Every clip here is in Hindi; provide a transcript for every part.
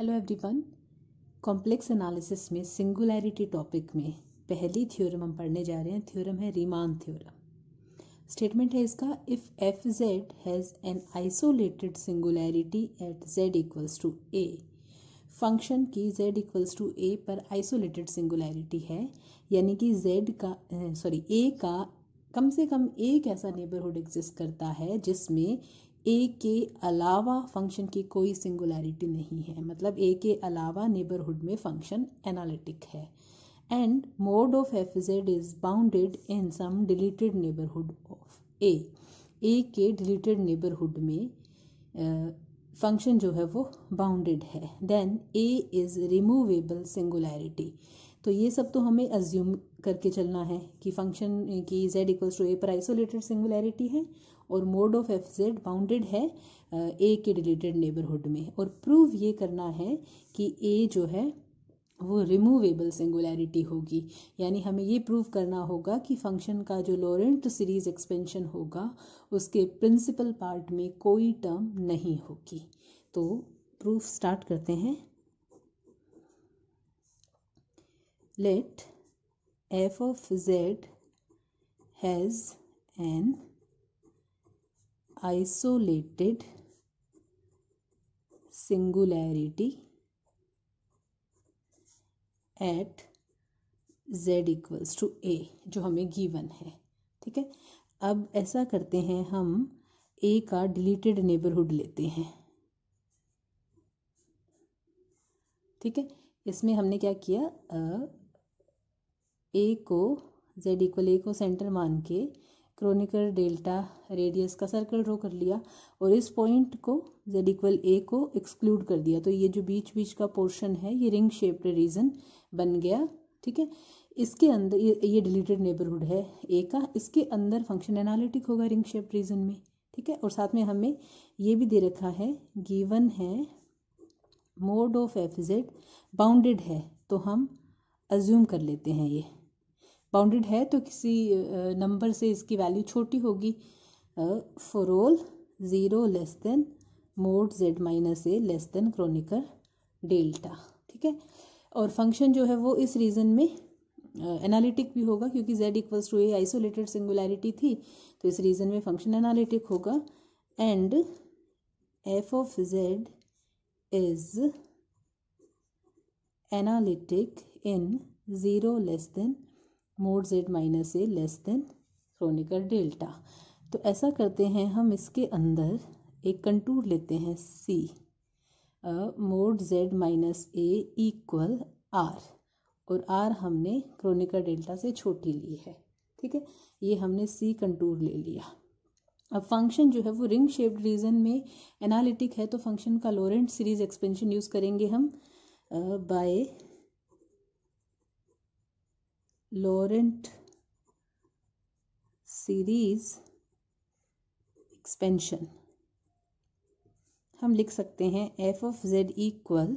हेलो एवरीवन कॉम्प्लेक्स एनालिसिस में सिंगुलैरिटी टॉपिक में पहली थ्योरम हम पढ़ने जा रहे हैं थ्योरम है रीमान थ्योरम स्टेटमेंट है इसका if f z has an isolated singularity at Z equals to A function की जेड इक्वल्स टू ए पर आइसोलेटेड सिंगुलैरिटी है यानी कि जेड का सॉरी ए का कम से कम एक ऐसा नेबरहुड एग्जिस्ट करता है जिसमें ए के अलावा फंक्शन की कोई सिंगुलैरिटी नहीं है मतलब ए के अलावा नेबरहुड में फंक्शन एनालिटिक है and mod of f z is bounded in some deleted neighbourhood of a a के डिलीटेड नेबरहुड में फंक्शन जो है वो बाउंडेड है then a is removable singularity तो ये सब तो हमें अज्यूम करके चलना है कि फंक्शन की जेड इक्वल्स टू ए पर आइसोलेटेड सिंगुलैरिटी है और mod of f z bounded है ए के रिलेटेड नेबरहुड में और प्रूव ये करना है कि ए जो है वो रिमूवेबल सिंगुलैरिटी होगी यानी हमें ये प्रूव करना होगा कि फंक्शन का जो लोरेंट सीरीज एक्सपेंशन होगा उसके प्रिंसिपल पार्ट में कोई टर्म नहीं होगी तो प्रूफ स्टार्ट करते हैं let f of z has an isolated singularity at z equals to a जो हमें गिवन है ठीक है अब ऐसा करते हैं हम ए का डिलीटेड नेबरहुड लेते हैं ठीक है इसमें हमने क्या किया ए को जेड इक्वल ए को सेंटर मान के क्रोनिकल डेल्टा रेडियस का सर्कल ड्रॉ कर लिया और इस पॉइंट को जेड इक्वल ए को एक्सक्लूड कर दिया तो ये जो बीच बीच का पोर्शन है ये रिंग शेप्ड रीजन बन गया ठीक है इसके अंदर ये ये डिलीटेड नेबरहुड है ए का इसके अंदर फंक्शन एनालिटिक होगा रिंग शेप रीजन में ठीक है और साथ में हमें ये भी दे रखा है गिवन है mod of f z bounded है तो हम अज्यूम कर लेते हैं ये बाउंडेड है तो किसी नंबर से इसकी वैल्यू छोटी होगी for all zero less than mod z minus a less than Kronecker delta ठीक है और फंक्शन जो है वो इस रीज़न में एनालिटिक uh, भी होगा क्योंकि z equals to a isolated singularity थी तो इस रीज़न में फंक्शन एनालिटिक होगा and f of z is analytic in zero less than mod z minus a less than Kronecker delta तो ऐसा करते हैं हम इसके अंदर एक कंटूर लेते हैं c mod z minus a equal r और आर हमने क्रोनिकल डेल्टा से छोटी ली है ठीक है ये हमने सी कंटूर ले लिया अब फंक्शन जो है वो रिंग शेप्ड रीजन में एनालिटिक है तो फंक्शन का लोरेंट सीरीज एक्सपेंशन यूज़ करेंगे हम बाय लॉरेंट सीरीज एक्सपेंशन हम लिख सकते हैं f of z equal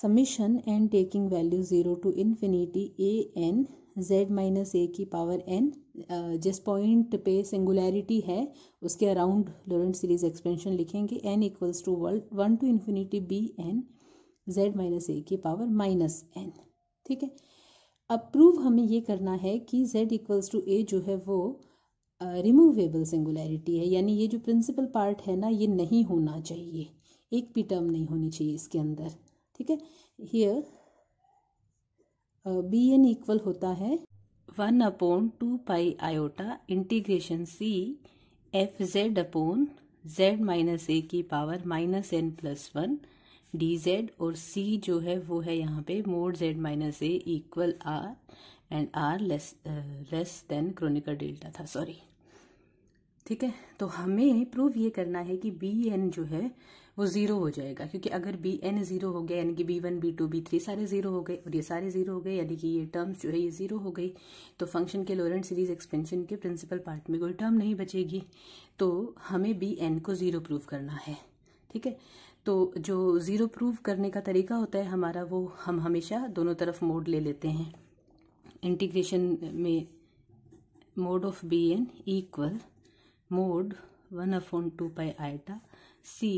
summation and taking value zero to infinity a n z minus ए की पावर एन uh, जिस पॉइंट पे सिंगुलैरिटी है उसके अराउंड लोरेंट सीरीज एक्सपेंशन लिखेंगे n equals to world one to infinity b n z minus ए की पावर माइनस एन ठीक है अब प्रूव हमें ये करना है कि z इक्वल्स टू ए जो है वो रिमूवेबल सिंगुलैरिटी है यानी ये जो प्रिंसिपल पार्ट है ना ये नहीं होना चाहिए एक भी टर्म नहीं होनी चाहिए इसके अंदर ठीक है हियर बी एन इक्वल होता है one upon two pi iota integration c f z upon z minus ए की power minus n plus one d z और सी जो है वो है यहाँ पे mod z minus a equal r and r less less than Kronecker delta था सॉरी ठीक है तो हमें प्रूव ये करना है कि बी एन जो है वो ज़ीरो हो जाएगा क्योंकि अगर बी एन ज़ीरो हो गया यानी कि b one b two b three सारे ज़ीरो हो गए और ये सारे ज़ीरो हो गए यानी कि ये टर्म्स जो है ये ज़ीरो हो गई तो फंक्शन के लोरेंट सीरीज एक्सपेंशन के प्रिंसिपल पार्ट में कोई टर्म नहीं बचेगी तो हमें बी एन को ज़ीरो प्रूव करना है ठीक है तो जो ज़ीरो प्रूव करने का तरीका होता है हमारा वो हम हमेशा दोनों तरफ मोड ले लेते हैं इंटीग्रेशन में mod of b n equal mod one upon two pi iota c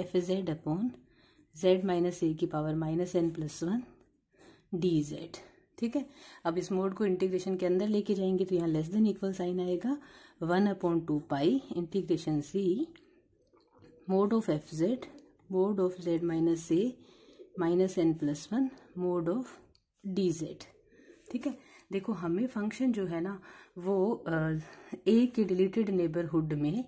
f z upon z minus ए की power minus n plus one d z ठीक है अब इस मोड को इंटीग्रेशन के अंदर लेके जाएंगे तो यहाँ लेस देन इक्वल साइन आएगा one upon two pi integration c mod of f z mod of z minus a minus n plus one mod of d z ठीक है देखो हमें फंक्शन जो है ना वो ए के डिलीटेड नेबरहुड में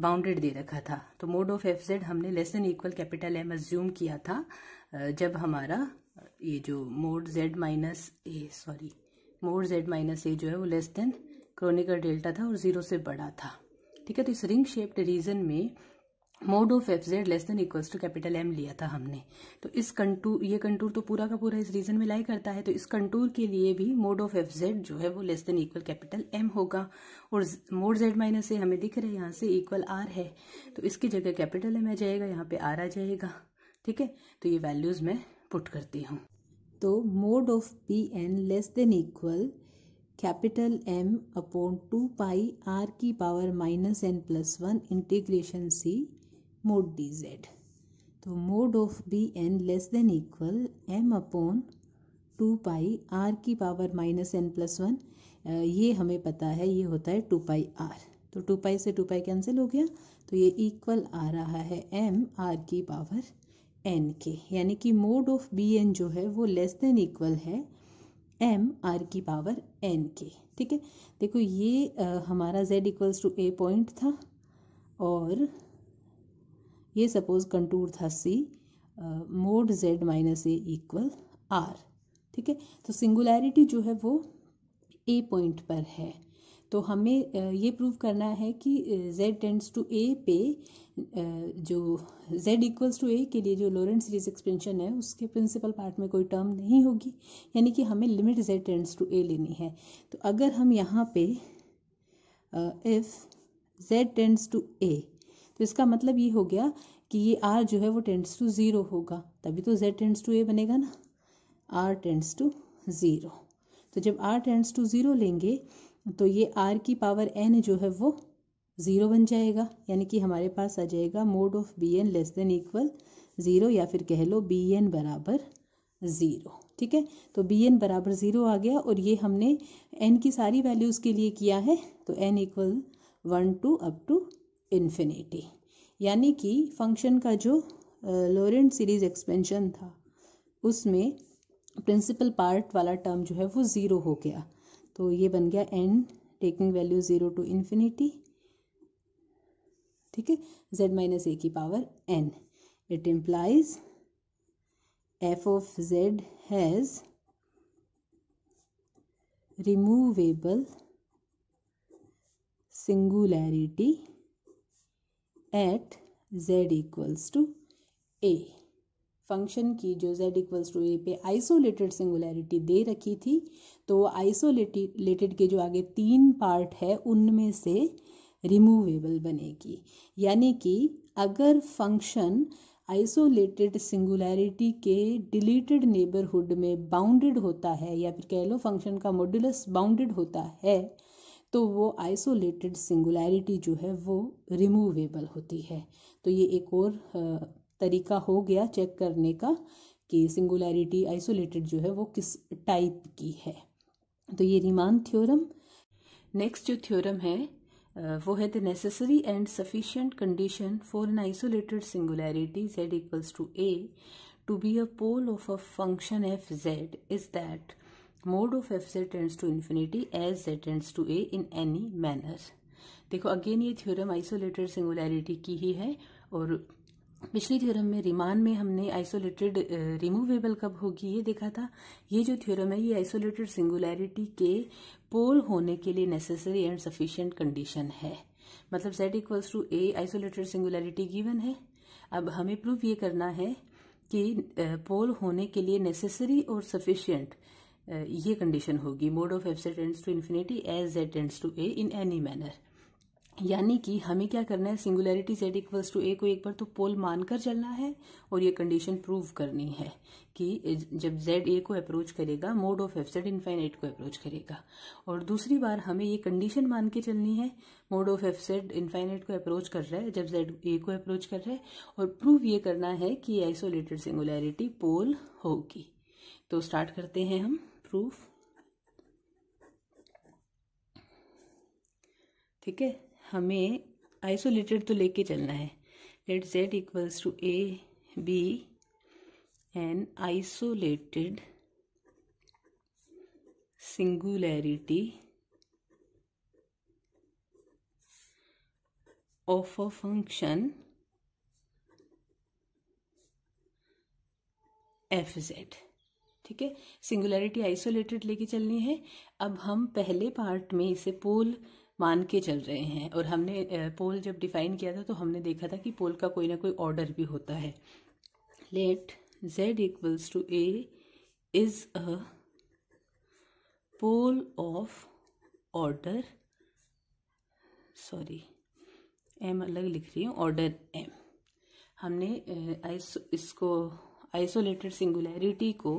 बाउंडेड दे रखा था तो मोड ऑफ एफ जेड हमने less than equal capital M assume किया था जब हमारा ये जो mod z minus a sorry mod z minus a जो है वो लेस देन क्रोनिकल डेल्टा था और जीरो से बड़ा था ठीक है तो इस रिंग शेप्ड रीजन में mod of f z less than equals to capital M लिया था हमने तो इस कंटूर ये कंटूर तो पूरा का पूरा इस रीजन में लाई करता है तो इस कंटूर के लिए भी मोड ऑफ एफ जेड जो है वो less than equal capital M होगा और मोड जेड माइनस ए हमें दिख रहा है यहाँ से इक्वल आर है तो इसकी जगह कैपिटल एम आ जाएगा यहाँ पे आर आ जाएगा ठीक है तो ये वैल्यूज मैं पुट करती हूँ तो mod of p n less than equal capital M upon two pi r की power minus n plus one integration c mod d z तो mod of b n less than equal M upon two pi r की power minus n plus one ये हमें पता है ये होता है टू पाई आर तो टू पाई से टू पाई कैंसिल हो गया तो ये इक्वल आ रहा है एम आर की पावर एन के यानी कि मोड ऑफ बी एन जो है वो लेस देन इक्वल है एम आर की पावर एन के ठीक है देखो ये आ, हमारा z equals to a point था और ये सपोज कंटूर था c mod z minus a equal r ठीक है तो सिंगुलैरिटी जो है वो ए पॉइंट पर है तो हमें ये प्रूव करना है कि z टेंड्स टू ए पे जो z इक्वल्स टू ए के लिए जो लोरेंट सीरीज एक्सपेंशन है उसके प्रिंसिपल पार्ट में कोई टर्म नहीं होगी यानी कि हमें limit z tends to a लेनी है तो अगर हम यहाँ पे if z tends to a तो इसका मतलब ये हो गया कि ये आर जो है वो टेंड्स टू ज़ीरो होगा तभी तो जेड टेंड्स टू ए बनेगा ना आर टेंड्स टू ज़ीरो तो जब आर टेंड्स टू ज़ीरो लेंगे तो ये आर की पावर एन जो है वो ज़ीरो बन जाएगा यानी कि हमारे पास आ जाएगा mod of b n less than equal zero या फिर कह लो बी एन बराबर ज़ीरो ठीक है तो बी एन बराबर ज़ीरो आ गया और ये हमने एन की सारी वैल्यूज़ के लिए किया है तो n equal one to up to infinity यानी कि फंक्शन का जो लोरेंट सीरीज एक्सपेंशन था उसमें प्रिंसिपल पार्ट वाला टर्म जो है वो ज़ीरो हो गया तो ये बन गया N taking value zero to infinity ठीक है जेड माइनस ए की power N it implies F of Z has removable singularity at Z equals to A function की जो जेड इक्वल्स टू ए पे आइसोलेटेड सिंगुलैरिटी दे रखी थी तो वो आइसोलेटेड के जो आगे तीन पार्ट है उनमें से रिमूवेबल बनेगी यानी कि अगर फंक्शन आइसोलेटेड सिंगुलैरिटी के डिलीटेड नेबरहुड में बाउंडेड होता है या फिर कह लो फंक्शन का मॉड्यूलस बाउंडेड होता है तो वो आइसोलेटेड सिंगुलैरिटी जो है वो रिमूवेबल होती है तो ये एक और तरीका हो गया चेक करने का कि सिंगुलैरिटी आइसोलेटेड जो है वो किस टाइप की है तो ये रिमान थ्योरम नेक्स्ट जो थ्योरम है वो है the necessary and sufficient condition for an isolated singularity z equals to a to be a pole of a function f z is that mod of f z tends to infinity as z tends to a in any manner देखो अगेन ये थ्योरम आइसोलेटेड सिंगुलैरिटी की ही है और पिछली थ्योरम में रिमान में हमने आइसोलेटेड रिमूवेबल कब होगी ये देखा था ये जो थ्योरम है ये आइसोलेटेड सिंगुलैरिटी के पोल होने के लिए नेसेसरी एंड सफिशियंट कंडीशन है मतलब z equals to a isolated singularity given है अब हमें प्रूव ये करना है कि पोल होने के लिए नेसेसरी और सफिशियंट ये कंडीशन होगी मोड ऑफ एफ से tends to infinity as z tends to a in any manner यानी कि हमें क्या करना है singularity z equals to a को एक बार तो पोल मानकर चलना है और ये कंडीशन प्रूव करनी है कि जब जेड ए को अप्रोच करेगा mod of f z infinite को अप्रोच करेगा और दूसरी बार हमें ये कंडीशन मान के चलनी है mod of f z infinite को अप्रोच कर रहा है जब जेड ए को अप्रोच कर रहा है और प्रूव ये करना है कि आइसोलेटेड सिंगुलैरिटी पोल होगी तो स्टार्ट करते हैं हम प्रूफ ठीक है हमें आइसोलेटेड तो लेके चलना है let z equals to a be an isolated singularity a function f z ठीक है सिंगुलैरिटी आइसोलेटेड लेके चलनी है अब हम पहले पार्ट में इसे पोल मान के चल रहे हैं और हमने पोल जब डिफाइन किया था तो हमने देखा था कि पोल का कोई ना कोई ऑर्डर भी होता है let z equals to a is a pole of order sorry m अलग लिख रही हूँ ऑर्डर एम हमने इसको आइसोलेटेड सिंगुलैरिटी को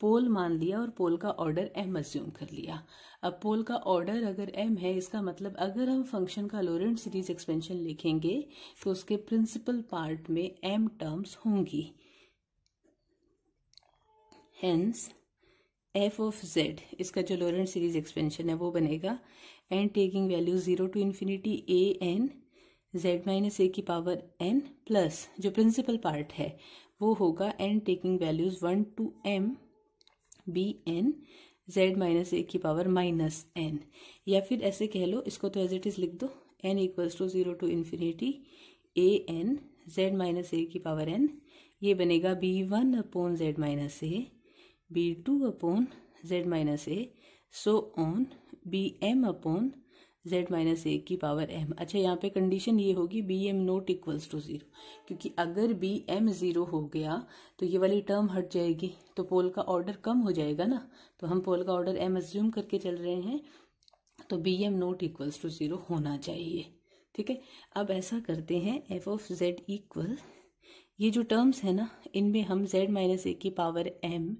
पोल मान लिया और पोल का ऑर्डर एम अज्यूम कर लिया अब पोल का ऑर्डर अगर एम है इसका मतलब अगर हम फंक्शन का लोरेंट सीरीज एक्सपेंशन लिखेंगे तो उसके प्रिंसिपल पार्ट में एम टर्म्स होंगी हेंस एफ ऑफ जेड इसका जो लोरेंट सीरीज एक्सपेंशन है वो बनेगा n taking value zero to infinity a n z minus ए की पावर एन प्लस जो प्रिंसिपल पार्ट है वो होगा n taking values one to m b n z minus ए की पावर माइनस एन या फिर ऐसे कह लो इसको तो एज इट इज़ लिख दो n equals to zero to infinity a n z minus ए की पावर एन ये बनेगा b one upon z minus a b two upon z minus a so on b m upon z minus ए की पावर एम अच्छा यहाँ पे कंडीशन ये होगी b m not equals to zero क्योंकि अगर बी एम जीरो हो गया तो ये वाली टर्म हट जाएगी तो पोल का ऑर्डर कम हो जाएगा ना तो हम पोल का ऑर्डर एम एज्यूम करके चल रहे हैं तो b m not equals to zero होना चाहिए ठीक है अब ऐसा करते हैं एफ ऑफ जेड इक्वल ये जो टर्म्स है ना इनमें हम जेड माइनस ए की power m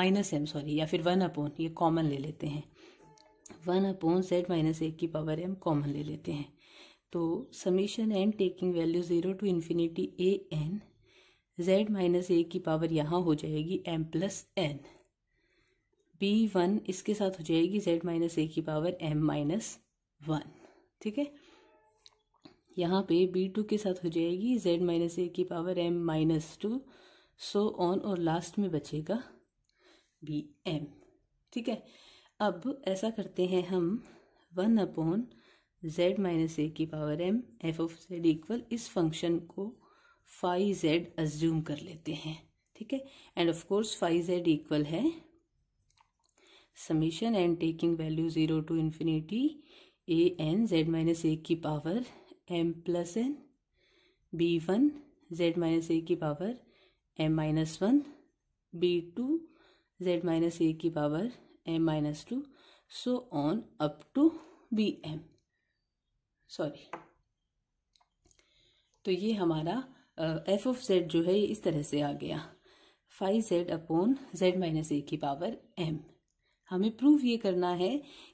minus m sorry या फिर वन अपॉन ये कॉमन ले लेते हैं वन अपॉन जेड माइनस ए की पावर एम कॉमन ले लेते हैं तो summation n taking value zero to infinity a n z minus ए की पावर यहाँ हो जाएगी m plus n b one इसके साथ हो जाएगी जेड माइनस ए की पावर एम माइनस वन ठीक है यहाँ पे बी टू के साथ हो जाएगी जेड माइनस ए की power m minus two so on और लास्ट में बचेगा बी एम ठीक है अब ऐसा करते हैं हम वन अपॉन जेड माइनस ए की power m f of z equal इस फंक्शन को फाइव जेड अज्यूम कर लेते हैं ठीक है and of course five z equal है summation and taking value zero to infinity a n z minus ए की power m plus n b one z minus ए की power m minus one b two z minus ए की power m minus two so on up to b m sorry तो ये हमारा एफ ऑफ जेड जो है इस तरह से आ गया five z upon z minus ए की पावर एम हमें प्रूव ये करना है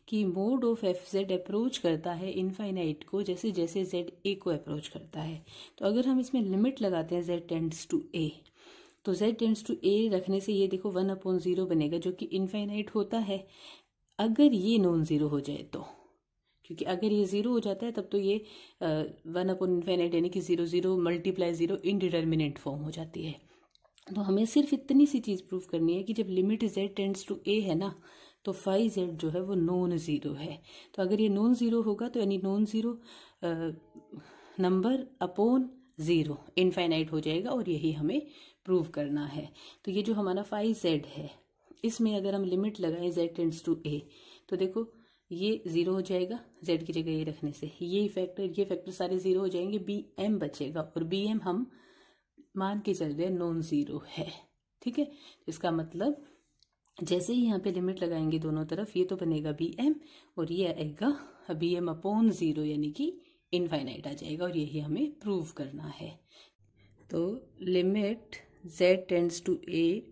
कि mod of f z approach करता है इनफाइनाइट को जैसे जैसे जेड ए को अप्रोच करता है तो अगर हम इसमें लिमिट लगाते हैं जेड टेंड्स टू ए तो z टेंड्स टू ए रखने से ये देखो वन अपॉन ज़ीरो बनेगा जो कि इनफाइनाइट होता है अगर ये नॉन ज़ीरो हो जाए तो क्योंकि अगर ये ज़ीरो हो जाता है तब तो ये वन अपॉन इन्फाइनाइट यानी कि zero zero multiply zero indeterminate form हो जाती है तो हमें सिर्फ इतनी सी चीज़ प्रूव करनी है कि जब limit z tends to a है ना तो फाइव जेड जो है वो नॉन ज़ीरो है तो अगर ये नॉन ज़ीरो होगा तो यानी non zero number upon zero infinite हो जाएगा और यही हमें प्रूव करना है तो ये जो हमारा फाइव जेड है इसमें अगर हम लिमिट लगाएं जेड टेंड्स टू ए तो देखो ये ज़ीरो हो जाएगा जेड की जगह ये रखने से ये फैक्टर ये फैक्टर सारे ज़ीरो हो जाएंगे बी एम बचेगा और बी एम हम मान के चल रहे नॉन ज़ीरो है ठीक है तो इसका मतलब जैसे ही यहाँ पे लिमिट लगाएंगे दोनों तरफ ये तो बनेगा बी एम और ये आएगा बी एम अपॉन ज़ीरो यानी कि इनफाइनाइट आ जाएगा और यही हमें प्रूव करना है तो limit z tends to a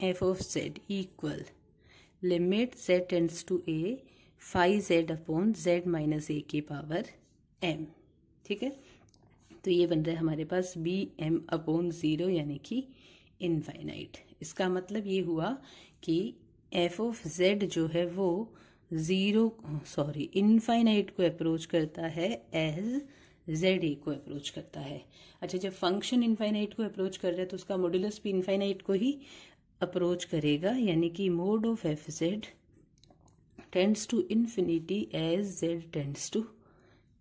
f of z equal limit z tends to a five z upon z minus a के पावर एम ठीक है तो ये बन रहा है हमारे पास बी एम अपॉन ज़ीरो यानी कि इनफाइनाइट इसका मतलब ये हुआ कि एफ ऑफ जेड जो है वो ज़ीरो सॉरी इनफाइनाइट को अप्रोच करता है एज जेड ए को अप्रोच करता है अच्छा जब फंक्शन इन्फाइनाइट को अप्रोच कर रहा है तो उसका मोडुलस भी इन्फाइनाइट को ही अप्रोच करेगा यानी कि mod of f z tends to infinity as z tends to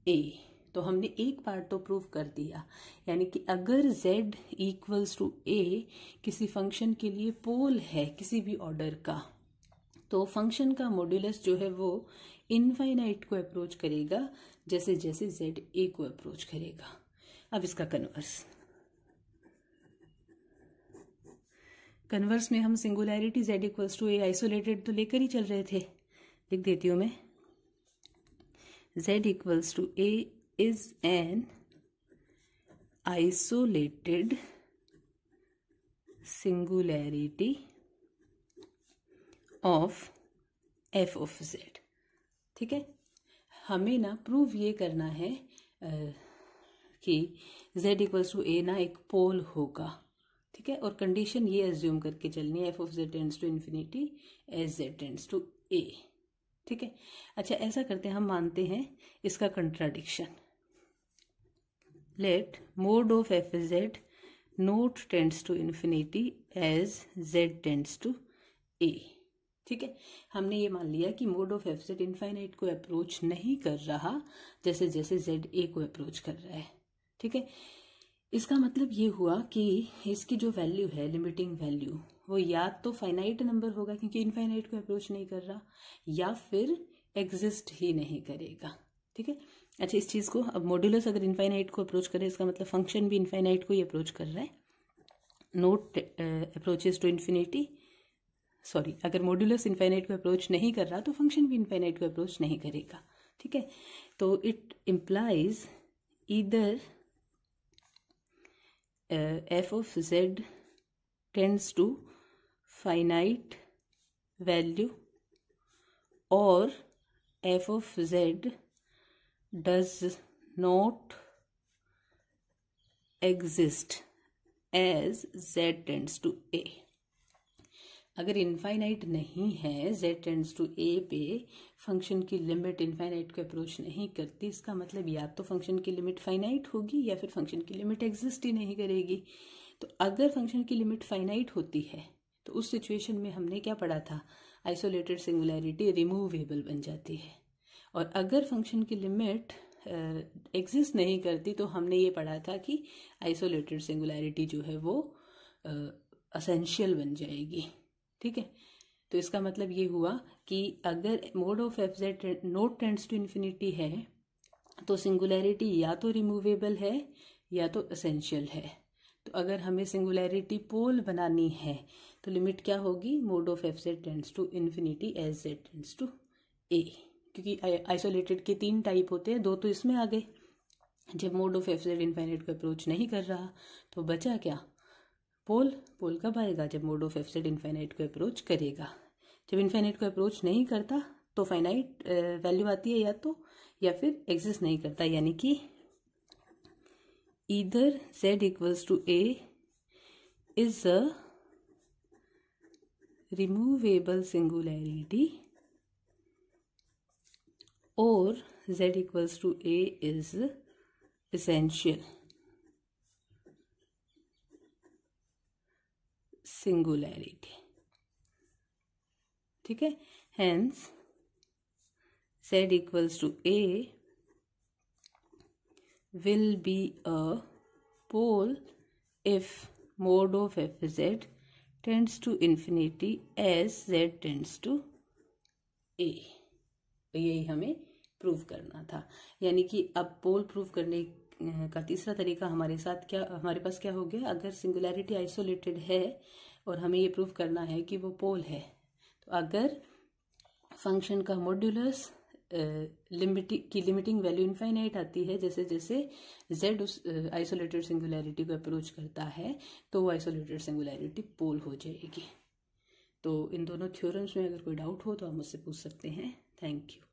a तो हमने एक पार्ट तो प्रूव कर दिया यानी कि अगर z इक्वल्स टू ए किसी फंक्शन के लिए पोल है किसी भी ऑर्डर का तो फंक्शन का मोड्यूलस जो है वो इनफाइनाइट को अप्रोच करेगा जैसे जैसे जेड ए को अप्रोच करेगा अब इसका कन्वर्स कन्वर्स में हम singularity z equals to a isolated तो लेकर ही चल रहे थे लिख देती हूँ मैं z equals to a is an isolated singularity of f of z ठीक है हमें ना प्रूव ये करना है कि z इक्वल्स टू ए ना एक पोल होगा ठीक है और कंडीशन ये एज्यूम करके चलनी है f of z tends to infinity as z tends to a ठीक है अच्छा ऐसा करते हैं हम मानते हैं इसका contradiction let mod of f z not tends to infinity as z tends to a ठीक है हमने ये मान लिया कि mod of f z infinite को अप्रोच नहीं कर रहा जैसे जैसे जेड ए को अप्रोच कर रहा है ठीक है इसका मतलब ये हुआ कि इसकी जो वैल्यू है लिमिटिंग वैल्यू वो या तो फाइनाइट नंबर होगा क्योंकि इनफाइनाइट को अप्रोच नहीं कर रहा या फिर एग्जिस्ट ही नहीं करेगा ठीक है अच्छा इस चीज़ को अब मॉड्यूलस अगर इनफाइनाइट को अप्रोच करे इसका मतलब फंक्शन भी इनफाइनाइट को ही अप्रोच कर रहा है not approaches to infinity sorry अगर मॉड्यूलस इन्फाइनाइट को अप्रोच नहीं कर रहा तो फंक्शन भी इन्फाइनाइट को अप्रोच नहीं करेगा ठीक है तो इट इम्प्लाइज इधर f of z tends to finite value और f of z does not exist as z tends to a अगर इनफाइनाइट नहीं है z टेंड्स टू a पे फंक्शन की लिमिट इनफाइनाइट को अप्रोच नहीं करती इसका मतलब या तो फंक्शन की लिमिट फाइनाइट होगी या फिर फंक्शन की लिमिट एग्जिस्ट ही नहीं करेगी तो अगर फंक्शन की लिमिट फाइनाइट होती है तो उस सिचुएशन में हमने क्या पढ़ा था आइसोलेटेड सिंगुलैरिटी रिमूवेबल बन जाती है और अगर फंक्शन की लिमिट एग्जिस्ट uh, नहीं करती तो हमने ये पढ़ा था कि आइसोलेटेड सिंगुलैरिटी जो है वो असेंशियल uh, बन जाएगी ठीक है तो इसका मतलब ये हुआ कि अगर mod of f z not tends to infinity है तो सिंगुलैरिटी या तो रिमूवेबल है या तो असेंशियल है तो अगर हमें सिंगुलैरिटी पोल बनानी है तो लिमिट क्या होगी mod of f z tends to infinity as z tends to a क्योंकि आइसोलेटेड के तीन टाइप होते हैं दो तो इसमें आ गए जब mod of f z infinite को अप्रोच नहीं कर रहा तो बचा क्या पोल पोल कब आएगा जब मोड ऑफ एफसेड इन्फाइनाइट को अप्रोच करेगा जब इन्फाइनाइट को अप्रोच नहीं करता तो फाइनाइट वैल्यू आती है या तो या फिर एग्जिस्ट नहीं करता यानी कि इधर z equals to a is a removable singularity और z equals to a is essential singularity ठीक है hence z equals to a will be a pole if mode of fz tends to infinity as z tends to a तो यही हमें प्रूव करना था यानी कि अब पोल प्रूव करने का तीसरा तरीका हमारे साथ क्या हमारे पास क्या हो गया अगर सिंगुलैरिटी आइसोलेटेड है और हमें ये प्रूव करना है कि वो पोल है तो अगर फंक्शन का मॉड्यूलस लिमिटिंग की लिमिटिंग वैल्यू इनफाइनाइट आती है जैसे जैसे जेड उस आइसोलेटेड सिंगुलैरिटी को अप्रोच करता है तो वो आइसोलेटेड सिंगुलैरिटी पोल हो जाएगी तो इन दोनों थ्योरम्स में अगर कोई डाउट हो तो आप मुझसे पूछ सकते हैं थैंक यू